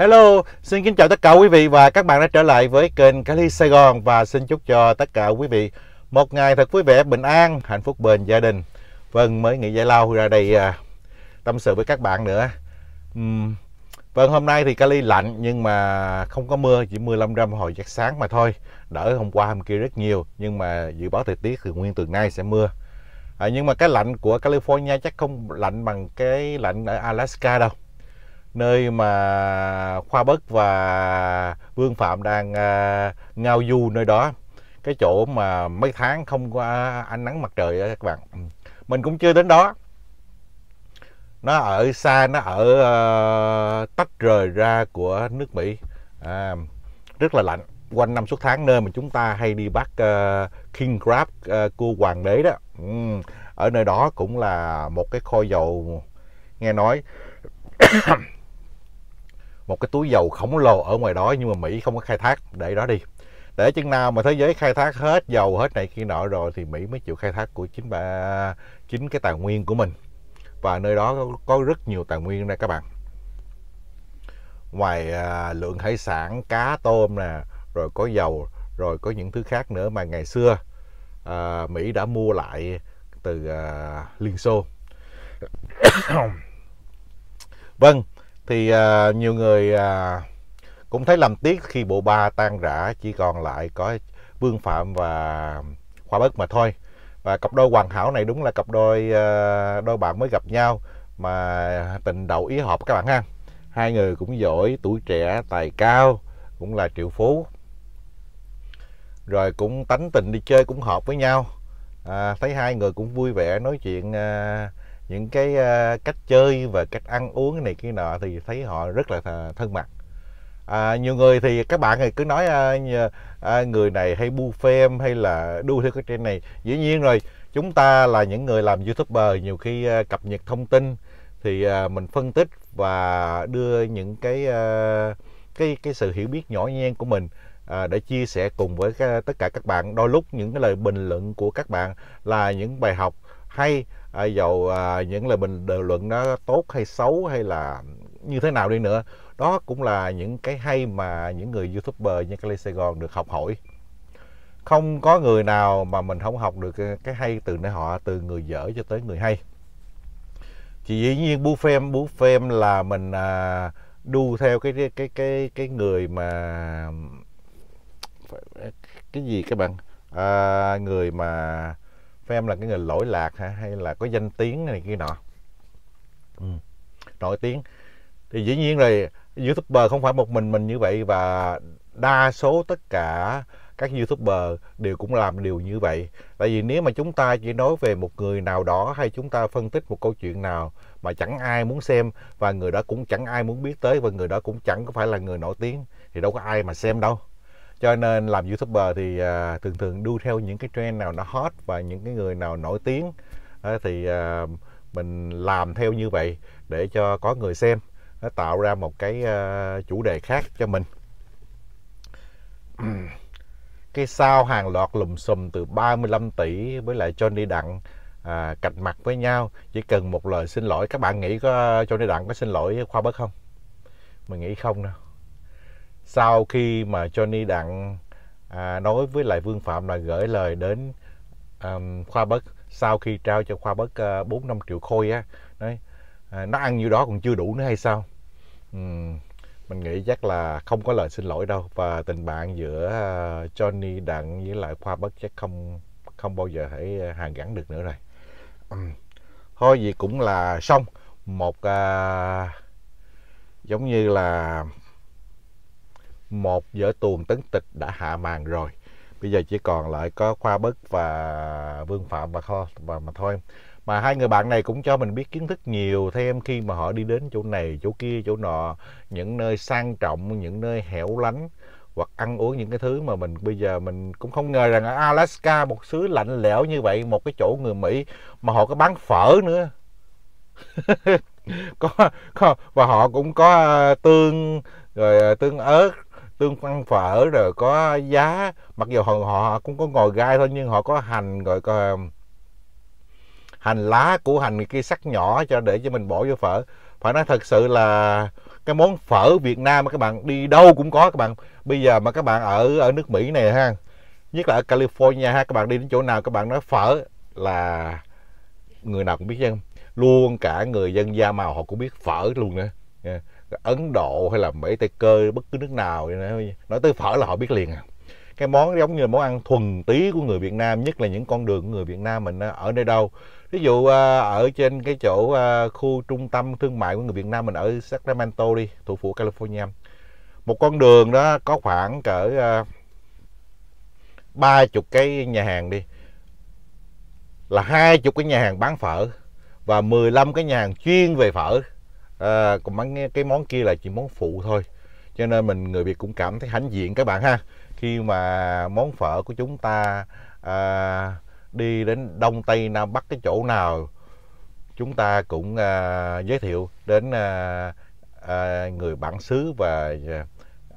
Hello, xin kính chào tất cả quý vị và các bạn đã trở lại với kênh Cali Sài Gòn và xin chúc cho tất cả quý vị một ngày thật vui vẻ, bình an, hạnh phúc bên gia đình. Vâng, mới nghỉ giải lao ra đây à, tâm sự với các bạn nữa. Uhm, vâng, hôm nay thì Cali lạnh nhưng mà không có mưa, chỉ mưa lâm râm hồi giấc sáng mà thôi. Đỡ hôm qua hôm kia rất nhiều nhưng mà dự báo thời tiết thì nguyên tuần nay sẽ mưa. À, nhưng mà cái lạnh của California chắc không lạnh bằng cái lạnh ở Alaska đâu nơi mà khoa bất và vương phạm đang à, ngao du nơi đó cái chỗ mà mấy tháng không có ánh nắng mặt trời đó các bạn ừ. mình cũng chưa đến đó nó ở xa nó ở uh, tách rời ra của nước mỹ à, rất là lạnh quanh năm suốt tháng nơi mà chúng ta hay đi bắt uh, king crab uh, cua hoàng đế đó ừ. ở nơi đó cũng là một cái kho dầu nghe nói một cái túi dầu khổng lồ ở ngoài đó nhưng mà Mỹ không có khai thác để đó đi để chừng nào mà thế giới khai thác hết dầu hết này kia nọ rồi thì Mỹ mới chịu khai thác của chính bà chính cái tài nguyên của mình và nơi đó có, có rất nhiều tài nguyên đây các bạn ngoài à, lượng hải sản cá tôm nè rồi có dầu rồi có những thứ khác nữa mà ngày xưa à, Mỹ đã mua lại từ à, Liên Xô vâng thì uh, nhiều người uh, cũng thấy làm tiếc khi bộ ba tan rã chỉ còn lại có Vương Phạm và Khoa Bất mà thôi và cặp đôi hoàn hảo này đúng là cặp đôi uh, đôi bạn mới gặp nhau mà tình đầu ý hợp các bạn ha hai người cũng giỏi tuổi trẻ tài cao cũng là triệu phú rồi cũng tánh tình đi chơi cũng hợp với nhau à, thấy hai người cũng vui vẻ nói chuyện à, những cái uh, cách chơi và cách ăn uống này cái nọ thì thấy họ rất là thân mật à, nhiều người thì các bạn thì cứ nói à, à, người này hay bu phim hay là đu theo cái trên này dĩ nhiên rồi chúng ta là những người làm youtuber nhiều khi à, cập nhật thông tin thì à, mình phân tích và đưa những cái à, cái cái sự hiểu biết nhỏ nhen của mình à, để chia sẻ cùng với các, tất cả các bạn đôi lúc những cái lời bình luận của các bạn là những bài học hay à, dầu à, những lời bình luận nó tốt hay xấu hay là như thế nào đi nữa đó cũng là những cái hay mà những người youtuber như Cali Sài Gòn được học hỏi không có người nào mà mình không học được à, cái hay từ nơi họ từ người dở cho tới người hay chỉ dĩ nhiên bu phim bu phim là mình à, đu theo cái cái cái cái người mà cái gì các bạn à, người mà phải là cái người lỗi lạc hả? Hay là có danh tiếng này kia nọ? Ừ. Nổi tiếng. Thì dĩ nhiên rồi YouTuber không phải một mình mình như vậy và đa số tất cả các youtuber đều cũng làm điều như vậy tại vì nếu mà chúng ta chỉ nói về một người nào đó hay chúng ta phân tích một câu chuyện nào mà chẳng ai muốn xem và người đó cũng chẳng ai muốn biết tới và người đó cũng chẳng có phải là người nổi tiếng thì đâu có ai mà xem đâu cho nên làm youtuber thì à, thường thường đu theo những cái trend nào nó hot và những cái người nào nổi tiếng à, thì à, mình làm theo như vậy để cho có người xem nó tạo ra một cái à, chủ đề khác cho mình cái sao hàng loạt lùm xùm từ 35 tỷ với lại Johnny Đặng à, cạch mặt với nhau chỉ cần một lời xin lỗi các bạn nghĩ có à, Johnny Đặng có xin lỗi Khoa Bất không mình nghĩ không đâu sau khi mà Johnny Đặng à, nói với lại Vương Phạm là gửi lời đến um, Khoa Bất sau khi trao cho Khoa Bất ờ, bốn uh, năm triệu khôi á nói à, nó ăn nhiêu đó còn chưa đủ nữa hay sao uhm, mình nghĩ chắc là không có lời xin lỗi đâu và tình bạn giữa uh, Johnny Đặng với lại Khoa Bất chắc không không bao giờ hãy ờ, hàn gắn được nữa rồi uhm. thôi vậy cũng là xong một uh, giống như là một vở tuồng tấn tịch đã hạ màn rồi bây giờ chỉ còn lại có khoa bất và vương phạm và kho và mà thôi mà hai người bạn này cũng cho mình biết kiến thức nhiều thêm khi mà họ đi đến chỗ này chỗ kia chỗ nọ những nơi sang trọng những nơi hẻo lánh hoặc ăn uống những cái thứ mà mình bây giờ mình cũng không ngờ rằng ở Alaska một xứ lạnh lẽo như vậy một cái chỗ người Mỹ mà họ có bán phở nữa có, có và họ cũng có ờ, tương rồi ờ, tương ớt tương ăn phở rồi có giá mặc dù họ, họ cũng có ngồi gai thôi nhưng họ có hành rồi có hành lá củ hành kia sắc nhỏ cho để cho mình bỏ vô phở phải nói thật sự là cái món phở Việt Nam mà các bạn đi đâu cũng có các bạn bây giờ mà các bạn ở ở nước Mỹ này ha nhất là ở California ha các bạn đi đến chỗ nào các bạn nói phở là người nào cũng biết chứ luôn cả người dân da màu họ cũng biết phở luôn nữa yeah ấn độ hay là mỹ tây cơ bất cứ nước nào nói tới phở là họ biết liền à. cái món giống như là món ăn thuần tí của người Việt Nam nhất là những con đường của người Việt Nam mình ở nơi đâu ví dụ à, ở trên cái chỗ à, khu trung tâm thương mại của người Việt Nam mình ở Sacramento đi thủ phủ California một con đường đó có khoảng cỡ ba chục cái nhà hàng đi là hai chục cái nhà hàng bán phở và 15 cái nhà hàng chuyên về phở à, còn bán cái món kia là chỉ món phụ thôi cho nên mình người Việt cũng cảm thấy hãnh diện các bạn ha khi mà món phở của chúng ta à, đi đến đông tây nam bắc cái chỗ nào chúng ta cũng à, giới thiệu đến à, à, người bản xứ và à,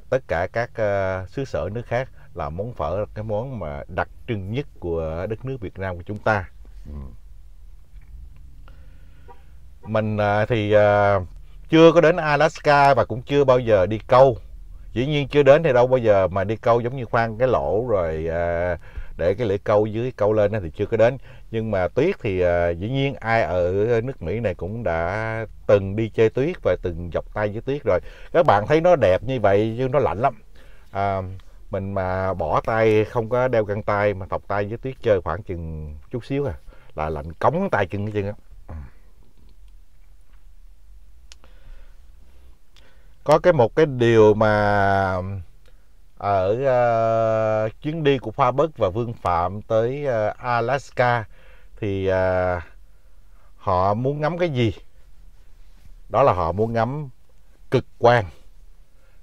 tất cả các à, xứ sở nước khác là món phở là cái món mà đặc trưng nhất của đất nước Việt Nam của chúng ta. Ừ mình à, thì à, chưa có đến Alaska và cũng chưa bao giờ đi câu dĩ nhiên chưa đến thì đâu bao giờ mà đi câu giống như khoan cái lỗ rồi à, để cái lưỡi câu dưới câu lên thì chưa có đến nhưng mà tuyết thì à, dĩ nhiên ai ở nước mỹ này cũng đã từng đi chơi tuyết và từng dọc tay với tuyết rồi các bạn thấy nó đẹp như vậy nhưng nó lạnh lắm à, mình mà bỏ tay không có đeo găng tay mà thọc tay với tuyết chơi khoảng chừng chút xíu à là lạnh cống tay chừng cái chừng á có cái một cái điều mà ở uh, chuyến đi của Khoa Bất và Vương Phạm tới uh, Alaska thì uh, họ muốn ngắm cái gì? Đó là họ muốn ngắm cực quang.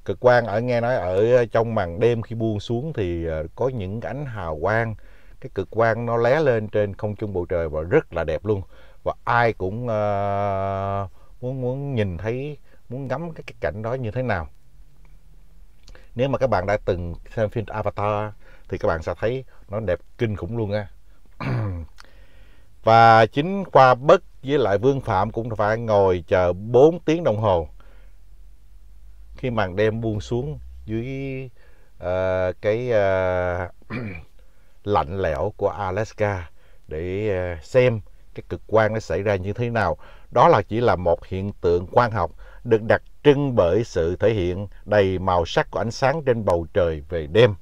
Cực quang ở nghe nói ở trong màn đêm khi buông xuống thì uh, có những ánh hào quang, cái cực quang nó lé lên trên không trung bầu trời và rất là đẹp luôn. Và ai cũng uh, muốn muốn nhìn thấy muốn ngắm cái, cái cảnh đó như thế nào nếu mà các bạn đã từng xem phim Avatar thì các bạn sẽ thấy nó đẹp kinh khủng luôn á và chính qua bất với lại Vương Phạm cũng phải ngồi chờ 4 tiếng đồng hồ khi màn đêm buông xuống dưới uh, cái uh, lạnh lẽo của Alaska để uh, xem cái cực quang nó xảy ra như thế nào đó là chỉ là một hiện tượng quan học được đặc trưng bởi sự thể hiện đầy màu sắc của ánh sáng trên bầu trời về đêm.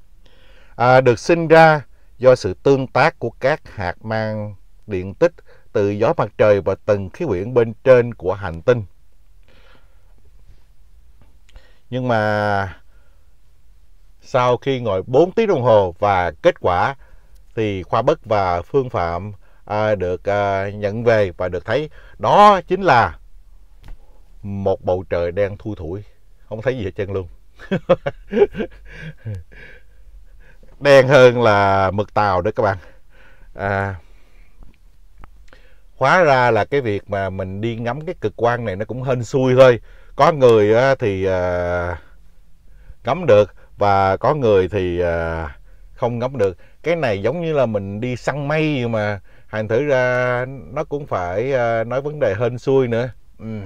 À, được sinh ra do sự tương tác của các hạt mang điện tích từ gió mặt trời và từng khí quyển bên trên của hành tinh. Nhưng mà sau khi ngồi 4 tiếng đồng hồ và kết quả thì khoa bất và phương phạm à, được à, nhận về và được thấy đó chính là một bầu trời đen thui thủi không thấy gì hết trơn luôn đen hơn là mực tàu đó các bạn à, hóa ra là cái việc mà mình đi ngắm cái cực quan này nó cũng hên xui thôi có người thì à, ngắm được và có người thì à, không ngắm được cái này giống như là mình đi săn mây mà thành thử ra nó cũng phải à, nói vấn đề hên xui nữa ừ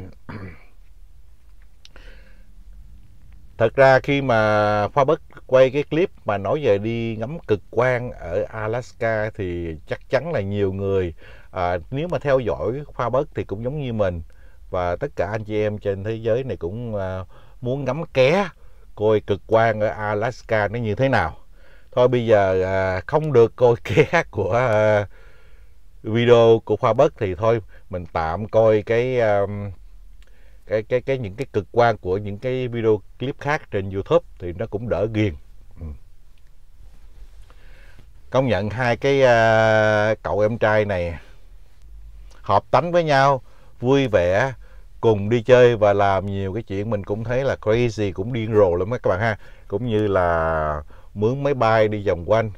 thật ra khi mà khoa bất quay cái clip mà nói về đi ngắm cực quang ở alaska thì chắc chắn là nhiều người à, nếu mà theo dõi khoa bất thì cũng giống như mình và tất cả anh chị em trên thế giới này cũng à, muốn ngắm ké coi cực quang ở alaska nó như thế nào thôi bây giờ à, không được coi ké của à, video của khoa bất thì thôi mình tạm coi cái um, cái cái cái những cái cực quan của những cái video clip khác trên YouTube thì nó cũng đỡ ghiền ừ. công nhận hai cái à, cậu em trai này hợp tánh với nhau vui vẻ cùng đi chơi và làm nhiều cái chuyện mình cũng thấy là crazy cũng điên rồ lắm các bạn ha cũng như là mướn máy bay đi vòng quanh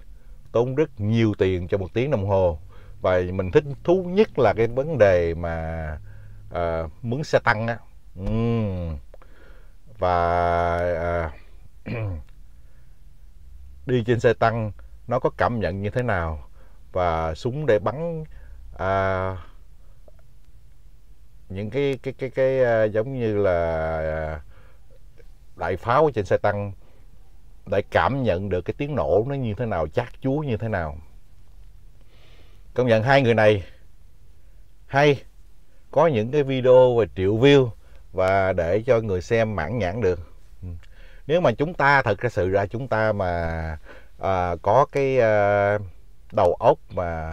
tốn rất nhiều tiền cho một tiếng đồng hồ và mình thích thú nhất là cái vấn đề mà à, mướn xe tăng á và à, đi trên xe tăng nó có cảm nhận như thế nào và súng để bắn à, những cái cái cái cái à, giống như là à, đại pháo trên xe tăng để cảm nhận được cái tiếng nổ nó như thế nào chát chúa như thế nào công nhận hai người này hay có những cái video về triệu view và để cho người xem mãn nhãn được ừ. nếu mà chúng ta thật ra sự ra chúng ta mà à, có cái à, đầu óc mà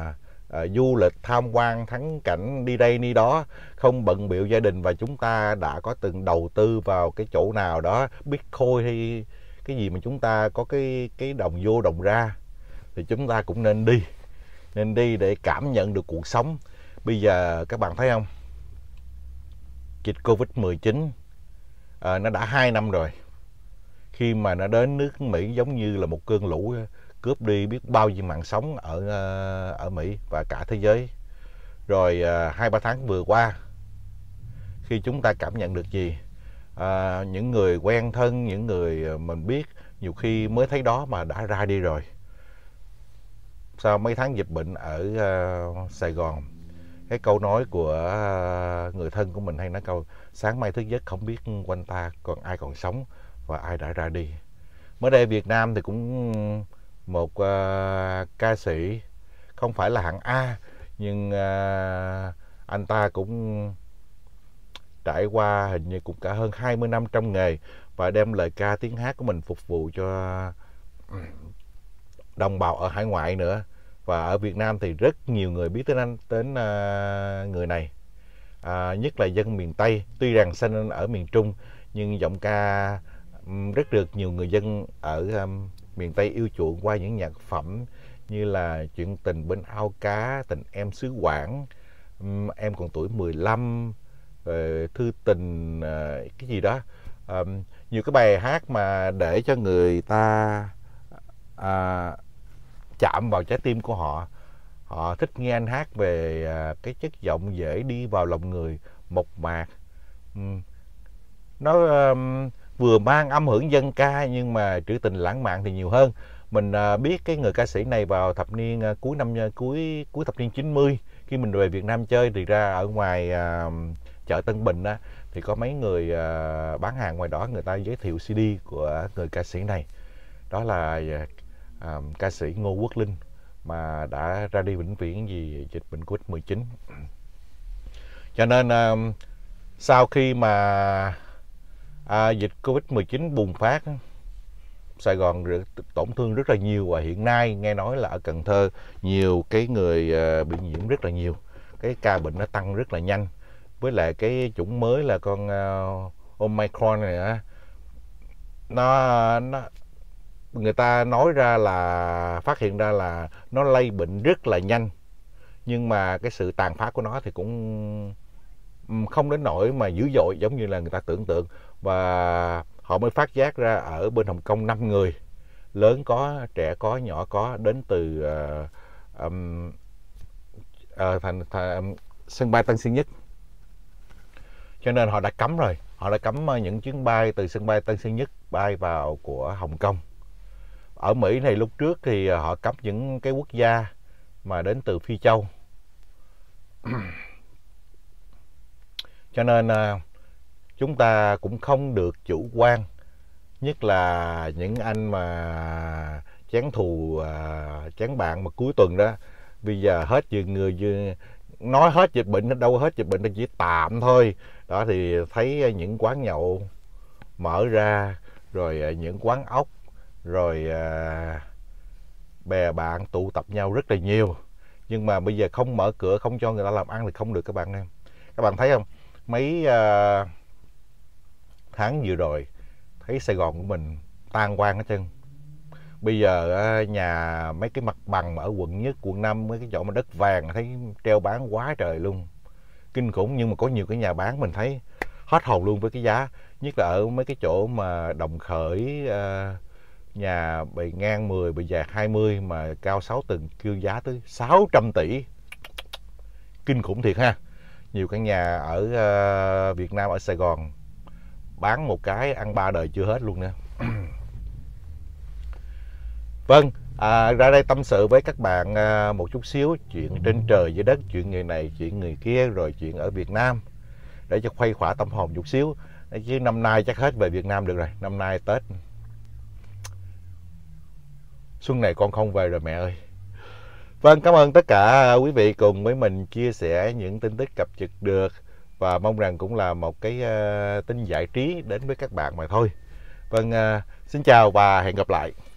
à, du lịch tham quan thắng cảnh đi đây đi đó không bận biệu gia đình và chúng ta đã có từng đầu tư vào cái chỗ nào đó biết khôi hay cái gì mà chúng ta có cái cái đồng vô đồng ra thì chúng ta cũng nên đi nên đi để cảm nhận được cuộc sống bây giờ các bạn thấy không dịch Covid-19 à, nó đã 2 năm rồi. Khi mà nó đến nước Mỹ giống như là một cơn lũ ờ, cướp đi biết bao nhiêu mạng sống ở ờ, ở Mỹ và cả thế giới. Rồi ờ, hai ba tháng vừa qua khi chúng ta cảm nhận được gì? À, những người quen thân, những người mình biết nhiều khi mới thấy đó mà đã ra đi rồi. Sau mấy tháng dịch bệnh ở uh, Sài Gòn cái câu nói của à, người thân của mình hay nói câu sáng mai thức giấc không biết quanh ta còn ai còn sống và ai đã ra đi mới đây Việt Nam thì cũng một uh, ca sĩ không phải là hạng A nhưng uh, anh ta cũng trải qua hình như cũng cả hơn 20 năm trong nghề và đem lời ca tiếng hát của mình phục vụ cho ừ, đồng bào ở hải ngoại nữa và ở Việt Nam thì rất nhiều người biết đến anh đến uh, người này à, nhất là dân miền Tây tuy rằng sinh ở miền Trung nhưng giọng ca um, rất được nhiều người dân ở um, miền Tây yêu chuộng qua những nhạc phẩm như là chuyện tình bên ao cá tình em xứ Quảng um, em còn tuổi 15 rồi ờ, thư tình uh, cái gì đó um, nhiều cái bài hát mà để cho người ta uh, chạm vào trái tim của họ họ thích nghe anh hát về à, cái chất giọng dễ đi vào lòng người mộc mạc nó vừa mang âm hưởng dân ca nhưng mà trữ tình lãng mạn thì nhiều hơn mình à, biết cái người ca sĩ này vào thập niên à, cuối năm cuối cuối thập niên 90 khi mình về Việt Nam chơi thì ra ở ngoài chợ Tân Bình á thì có mấy người bán hàng ngoài đó người ta giới thiệu CD của người ca sĩ này đó là à, ca sĩ Ngô Quốc Linh mà đã ra đi vĩnh viễn vì dịch bệnh Covid-19. Cho nên à, sau khi mà à, dịch Covid-19 bùng phát Sài Gòn tổn thương rất là nhiều và hiện nay nghe nói là ở Cần Thơ nhiều cái người ờ, bị nhiễm rất là nhiều cái ca bệnh nó tăng rất là nhanh với lại cái chủng mới là con uh, Omicron này á nó nó người ta nói ra là phát hiện ra là nó lây bệnh rất là nhanh nhưng mà cái sự tàn phá của nó thì cũng không đến nỗi mà dữ dội giống như là người ta tưởng tượng và họ mới phát giác ra ở bên Hồng Kông 5 người lớn có trẻ có nhỏ có đến từ uh, um, uh, thành, thành sân bay Tân Sơn Nhất cho nên họ đã cấm rồi họ đã cấm ờ, những chuyến bay từ sân bay Tân Sơn Nhất bay vào của Hồng Kông ở Mỹ này lúc trước thì à, họ cấm những cái quốc gia mà đến từ Phi Châu cho nên à, chúng ta cũng không được chủ quan nhất là những anh mà chán thù à, chán bạn mà cuối tuần đó bây giờ hết dịch người nói hết dịch bệnh đâu hết dịch bệnh nó chỉ tạm thôi đó thì thấy những quán nhậu mở ra rồi những quán ốc rồi à, bè bạn tụ tập nhau rất là nhiều nhưng mà bây giờ không mở cửa không cho người ta làm ăn thì không được các bạn em các bạn thấy không mấy à, tháng vừa rồi thấy sài gòn của mình tan quang hết trơn bây giờ à, nhà mấy cái mặt bằng ở quận nhất quận năm mấy cái chỗ mà đất vàng thấy treo bán quá trời luôn kinh khủng nhưng mà có nhiều cái nhà bán mình thấy hết hồn luôn với cái giá nhất là ở mấy cái chỗ mà đồng khởi uh, nhà bề ngang 10, bề dạt 20 mà cao 6 tầng kêu giá tới 600 tỷ. Kinh khủng thiệt ha. Nhiều căn nhà ở ờ, Việt Nam ở Sài Gòn bán một cái ăn ba đời chưa hết luôn nữa. vâng, à, ra đây tâm sự với các bạn à, một chút xíu chuyện trên trời dưới đất, chuyện người này, chuyện người kia rồi chuyện ở Việt Nam để cho khuây khỏa tâm hồn chút xíu. Chứ năm nay chắc hết về Việt Nam được rồi, năm nay Tết xuân này con không về rồi mẹ ơi vâng cảm ơn tất cả quý vị cùng với mình chia sẻ những tin tức cập nhật được và mong rằng cũng là một cái uh, tin giải trí đến với các bạn mà thôi vâng uh, xin chào và hẹn gặp lại